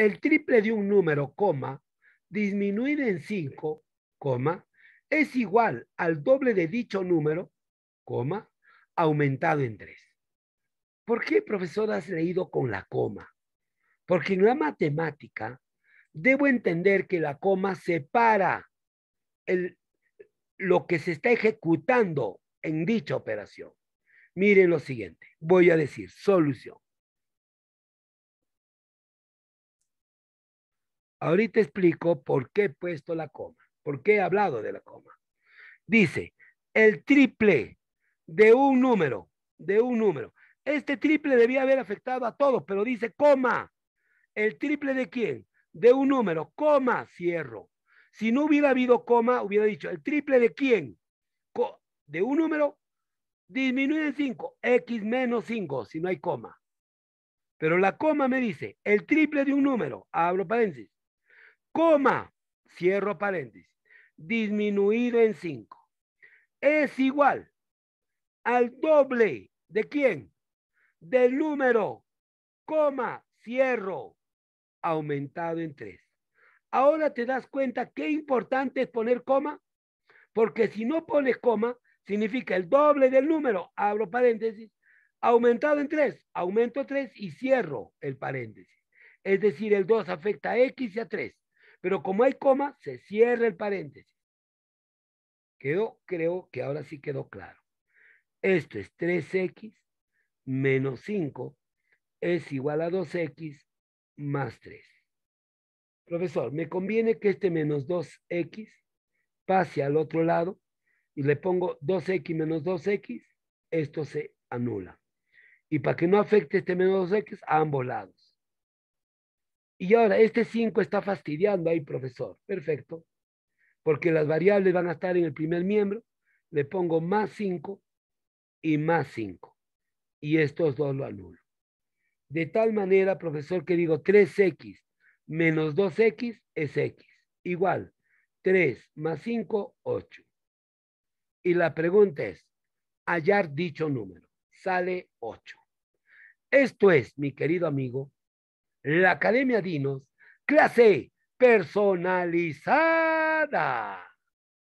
el triple de un número, coma, disminuido en 5, coma, es igual al doble de dicho número, coma, aumentado en 3. ¿Por qué, profesor, has leído con la coma? Porque en la matemática debo entender que la coma separa lo que se está ejecutando en dicha operación. Miren lo siguiente, voy a decir solución. Ahorita explico por qué he puesto la coma, por qué he hablado de la coma. Dice, el triple de un número, de un número. Este triple debía haber afectado a todos, pero dice coma. ¿El triple de quién? De un número, coma, cierro. Si no hubiera habido coma, hubiera dicho, ¿el triple de quién? de un número, disminuye en 5, x menos 5, si no hay coma. Pero la coma me dice, el triple de un número, abro paréntesis, coma, cierro paréntesis, disminuido en 5, es igual al doble de quién? Del número, coma, cierro, aumentado en 3. Ahora te das cuenta qué importante es poner coma, porque si no pones coma, significa el doble del número, abro paréntesis, aumentado en 3, aumento 3 y cierro el paréntesis. Es decir, el 2 afecta a X y a 3. Pero como hay coma, se cierra el paréntesis. creo que ahora sí quedó claro. Esto es 3x menos 5 es igual a 2x más 3. Profesor, me conviene que este menos 2x pase al otro lado y le pongo 2x menos 2x, esto se anula. Y para que no afecte este menos 2x, a ambos lados. Y ahora, este 5 está fastidiando ahí, profesor. Perfecto. Porque las variables van a estar en el primer miembro. Le pongo más 5 y más 5. Y estos dos lo anulo. De tal manera, profesor, que digo 3x menos 2x es x. Igual, 3 más 5, 8. Y la pregunta es, hallar dicho número. Sale 8. Esto es, mi querido amigo, la Academia Dinos, clase personalizada.